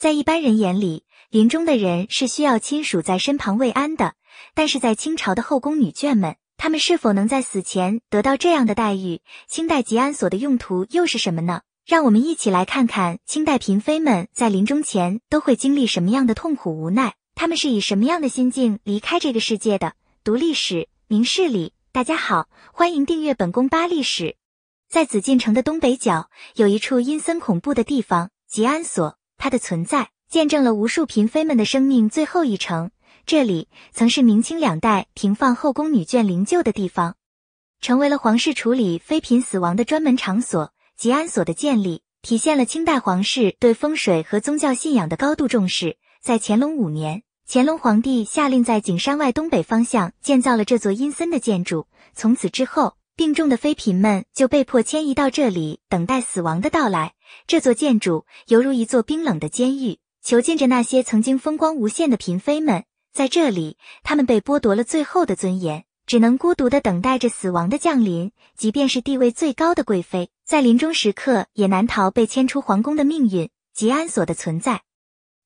在一般人眼里，临终的人是需要亲属在身旁慰安的。但是在清朝的后宫女眷们，她们是否能在死前得到这样的待遇？清代吉安所的用途又是什么呢？让我们一起来看看清代嫔妃们在临终前都会经历什么样的痛苦无奈，她们是以什么样的心境离开这个世界的。读历史，明事理。大家好，欢迎订阅本宫八历史。在紫禁城的东北角，有一处阴森恐怖的地方——吉安所。它的存在见证了无数嫔妃们的生命最后一程。这里曾是明清两代停放后宫女眷灵柩的地方，成为了皇室处理妃嫔死亡的专门场所——吉安所的建立，体现了清代皇室对风水和宗教信仰的高度重视。在乾隆五年，乾隆皇帝下令在景山外东北方向建造了这座阴森的建筑。从此之后。病重的妃嫔们就被迫迁移到这里等待死亡的到来。这座建筑犹如一座冰冷的监狱，囚禁着那些曾经风光无限的嫔妃们。在这里，他们被剥夺了最后的尊严，只能孤独地等待着死亡的降临。即便是地位最高的贵妃，在临终时刻也难逃被迁出皇宫的命运。吉安所的存在，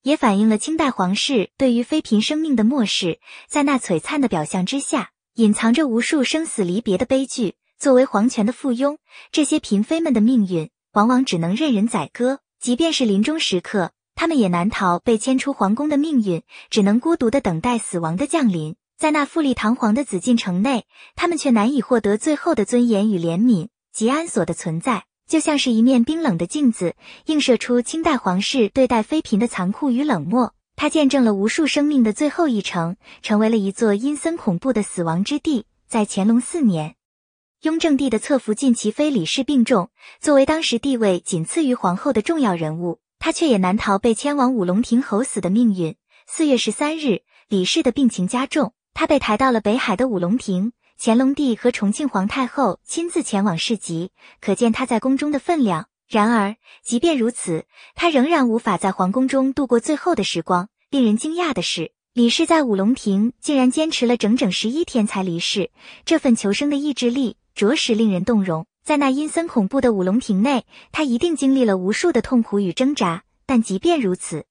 也反映了清代皇室对于妃嫔生命的漠视。在那璀璨的表象之下，隐藏着无数生死离别的悲剧。作为皇权的附庸，这些嫔妃们的命运往往只能任人宰割。即便是临终时刻，他们也难逃被迁出皇宫的命运，只能孤独的等待死亡的降临。在那富丽堂皇的紫禁城内，他们却难以获得最后的尊严与怜悯。吉安所的存在，就像是一面冰冷的镜子，映射出清代皇室对待妃嫔的残酷与冷漠。它见证了无数生命的最后一程，成为了一座阴森恐怖的死亡之地。在乾隆四年。雍正帝的侧福晋齐妃李氏病重，作为当时地位仅次于皇后的重要人物，她却也难逃被迁往五龙亭候死的命运。四月十三日，李氏的病情加重，她被抬到了北海的五龙亭。乾隆帝和重庆皇太后亲自前往市集，可见她在宫中的分量。然而，即便如此，她仍然无法在皇宫中度过最后的时光。令人惊讶的是，李氏在五龙亭竟然坚持了整整十一天才离世，这份求生的意志力。着实令人动容。在那阴森恐怖的五龙亭内，他一定经历了无数的痛苦与挣扎。但即便如此，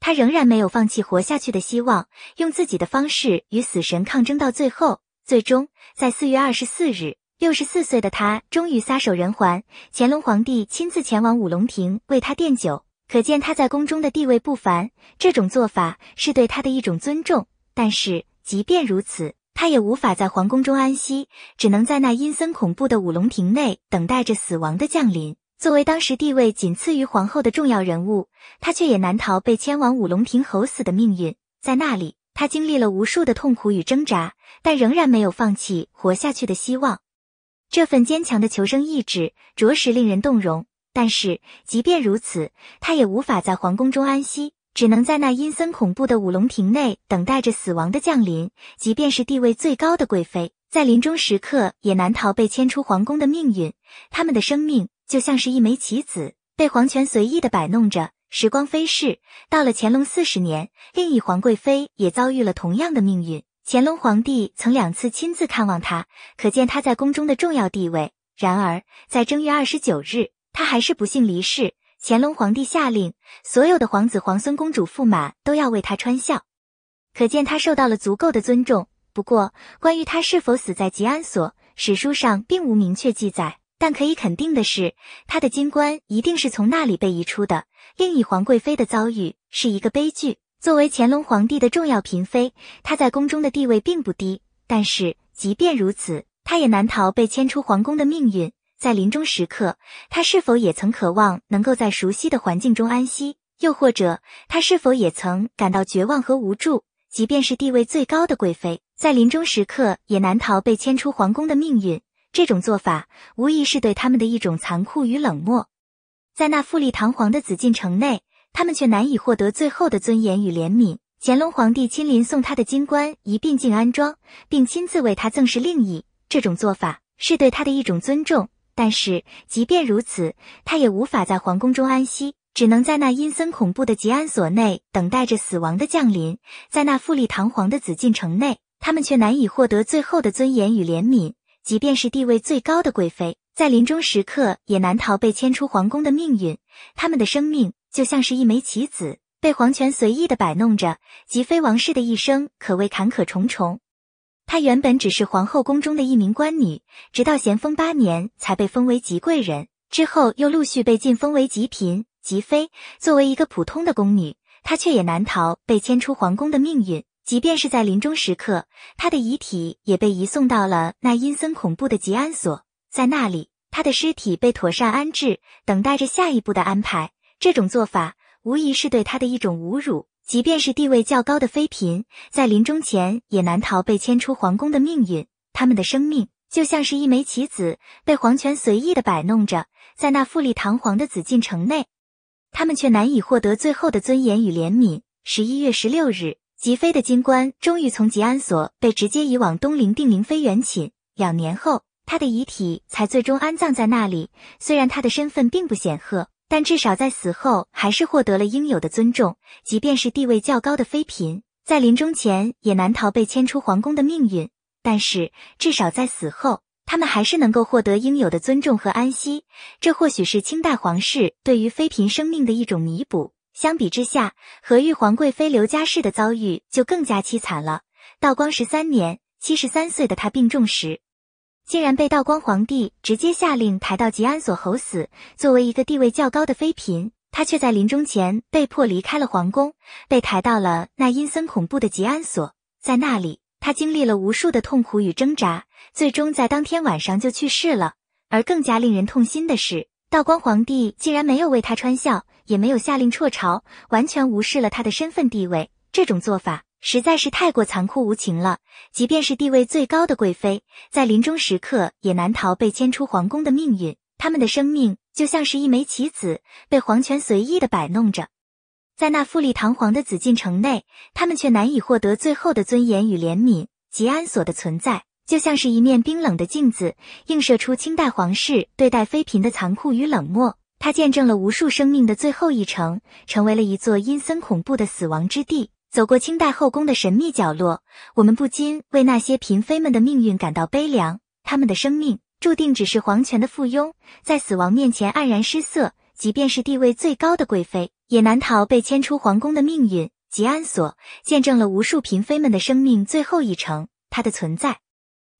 他仍然没有放弃活下去的希望，用自己的方式与死神抗争到最后。最终，在四月二十四日，六十四岁的他终于撒手人寰。乾隆皇帝亲自前往五龙亭为他奠酒，可见他在宫中的地位不凡。这种做法是对他的一种尊重。但是，即便如此。他也无法在皇宫中安息，只能在那阴森恐怖的五龙亭内等待着死亡的降临。作为当时地位仅次于皇后的重要人物，他却也难逃被迁往五龙亭候死的命运。在那里，他经历了无数的痛苦与挣扎，但仍然没有放弃活下去的希望。这份坚强的求生意志，着实令人动容。但是，即便如此，他也无法在皇宫中安息。只能在那阴森恐怖的五龙亭内等待着死亡的降临。即便是地位最高的贵妃，在临终时刻也难逃被迁出皇宫的命运。他们的生命就像是一枚棋子，被皇权随意的摆弄着。时光飞逝，到了乾隆四十年，另一皇贵妃也遭遇了同样的命运。乾隆皇帝曾两次亲自看望她，可见她在宫中的重要地位。然而，在正月二十九日，她还是不幸离世。乾隆皇帝下令，所有的皇子、皇孙、公主、驸马都要为他穿孝，可见他受到了足够的尊重。不过，关于他是否死在吉安所，史书上并无明确记载。但可以肯定的是，他的金冠一定是从那里被移出的。另一皇贵妃的遭遇是一个悲剧。作为乾隆皇帝的重要嫔妃，她在宫中的地位并不低，但是即便如此，她也难逃被迁出皇宫的命运。在临终时刻，他是否也曾渴望能够在熟悉的环境中安息？又或者，他是否也曾感到绝望和无助？即便是地位最高的贵妃，在临终时刻也难逃被迁出皇宫的命运。这种做法无疑是对他们的一种残酷与冷漠。在那富丽堂皇的紫禁城内，他们却难以获得最后的尊严与怜悯。乾隆皇帝亲临送他的金冠一并进安装，并亲自为他赠谥令仪，这种做法是对他的一种尊重。但是，即便如此，他也无法在皇宫中安息，只能在那阴森恐怖的吉安所内等待着死亡的降临。在那富丽堂皇的紫禁城内，他们却难以获得最后的尊严与怜悯。即便是地位最高的贵妃，在临终时刻也难逃被迁出皇宫的命运。他们的生命就像是一枚棋子，被皇权随意的摆弄着。吉妃王室的一生可谓坎坷重重。她原本只是皇后宫中的一名宫女，直到咸丰八年才被封为吉贵人，之后又陆续被晋封为吉嫔、吉妃。作为一个普通的宫女，她却也难逃被迁出皇宫的命运。即便是在临终时刻，她的遗体也被移送到了那阴森恐怖的吉安所，在那里，她的尸体被妥善安置，等待着下一步的安排。这种做法无疑是对她的一种侮辱。即便是地位较高的妃嫔，在临终前也难逃被迁出皇宫的命运。他们的生命就像是一枚棋子，被皇权随意的摆弄着。在那富丽堂皇的紫禁城内，他们却难以获得最后的尊严与怜悯。十一月十六日，吉妃的金棺终于从吉安所被直接移往东陵定陵妃园寝。两年后，她的遗体才最终安葬在那里。虽然她的身份并不显赫。但至少在死后还是获得了应有的尊重，即便是地位较高的妃嫔，在临终前也难逃被迁出皇宫的命运。但是至少在死后，他们还是能够获得应有的尊重和安息，这或许是清代皇室对于妃嫔生命的一种弥补。相比之下，和玉皇贵妃刘佳氏的遭遇就更加凄惨了。道光十三年，七十三岁的她病重时。竟然被道光皇帝直接下令抬到吉安所候死。作为一个地位较高的妃嫔，她却在临终前被迫离开了皇宫，被抬到了那阴森恐怖的吉安所。在那里，她经历了无数的痛苦与挣扎，最终在当天晚上就去世了。而更加令人痛心的是，道光皇帝竟然没有为她穿孝，也没有下令辍朝，完全无视了他的身份地位。这种做法。实在是太过残酷无情了。即便是地位最高的贵妃，在临终时刻也难逃被迁出皇宫的命运。他们的生命就像是一枚棋子，被皇权随意的摆弄着。在那富丽堂皇的紫禁城内，他们却难以获得最后的尊严与怜悯。吉安所的存在，就像是一面冰冷的镜子，映射出清代皇室对待妃嫔的残酷与冷漠。它见证了无数生命的最后一程，成为了一座阴森恐怖的死亡之地。走过清代后宫的神秘角落，我们不禁为那些嫔妃们的命运感到悲凉。她们的生命注定只是皇权的附庸，在死亡面前黯然失色。即便是地位最高的贵妃，也难逃被迁出皇宫的命运。吉安所见证了无数嫔妃们的生命最后一程，她的存在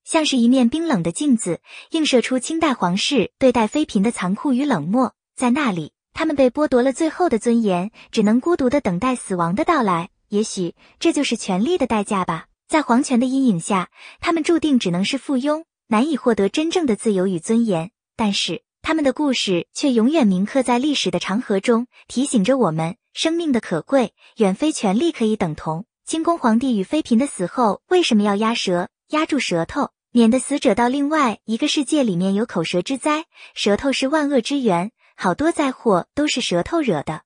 像是一面冰冷的镜子，映射出清代皇室对待妃嫔的残酷与冷漠。在那里，他们被剥夺了最后的尊严，只能孤独地等待死亡的到来。也许这就是权力的代价吧。在皇权的阴影下，他们注定只能是附庸，难以获得真正的自由与尊严。但是，他们的故事却永远铭刻在历史的长河中，提醒着我们生命的可贵远非权力可以等同。清宫皇帝与妃嫔的死后为什么要压舌？压住舌头，免得死者到另外一个世界里面有口舌之灾。舌头是万恶之源，好多灾祸都是舌头惹的。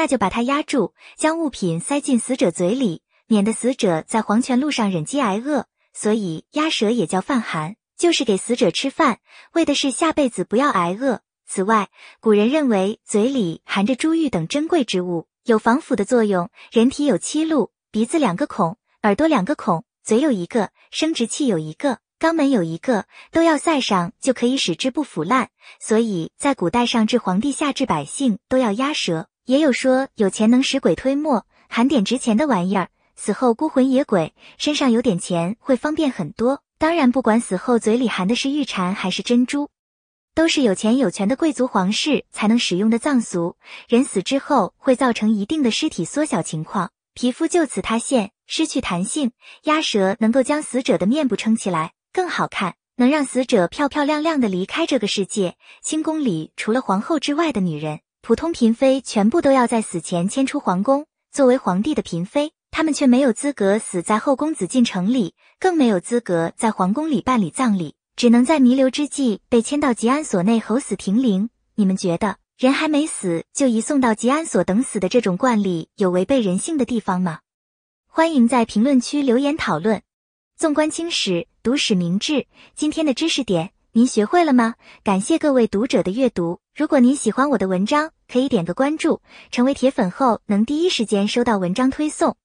那就把它压住，将物品塞进死者嘴里，免得死者在黄泉路上忍饥挨饿。所以压舌也叫泛寒，就是给死者吃饭，为的是下辈子不要挨饿。此外，古人认为嘴里含着珠玉等珍贵之物，有防腐的作用。人体有七路，鼻子两个孔，耳朵两个孔，嘴有一个，生殖器有一个，肛门有一个，都要塞上，就可以使之不腐烂。所以在古代，上至皇帝，下至百姓，都要压舌。也有说有钱能使鬼推磨，含点值钱的玩意儿，死后孤魂野鬼身上有点钱会方便很多。当然，不管死后嘴里含的是玉蝉还是珍珠，都是有钱有权的贵族皇室才能使用的葬俗。人死之后会造成一定的尸体缩小情况，皮肤就此塌陷，失去弹性。鸭舌能够将死者的面部撑起来，更好看，能让死者漂漂亮亮的离开这个世界。清宫里除了皇后之外的女人。普通嫔妃全部都要在死前迁出皇宫，作为皇帝的嫔妃，他们却没有资格死在后宫紫禁城里，更没有资格在皇宫里办理葬礼，只能在弥留之际被迁到吉安所内候死停灵。你们觉得，人还没死就移送到吉安所等死的这种惯例，有违背人性的地方吗？欢迎在评论区留言讨论。纵观青史，读史明智。今天的知识点。您学会了吗？感谢各位读者的阅读。如果您喜欢我的文章，可以点个关注，成为铁粉后能第一时间收到文章推送。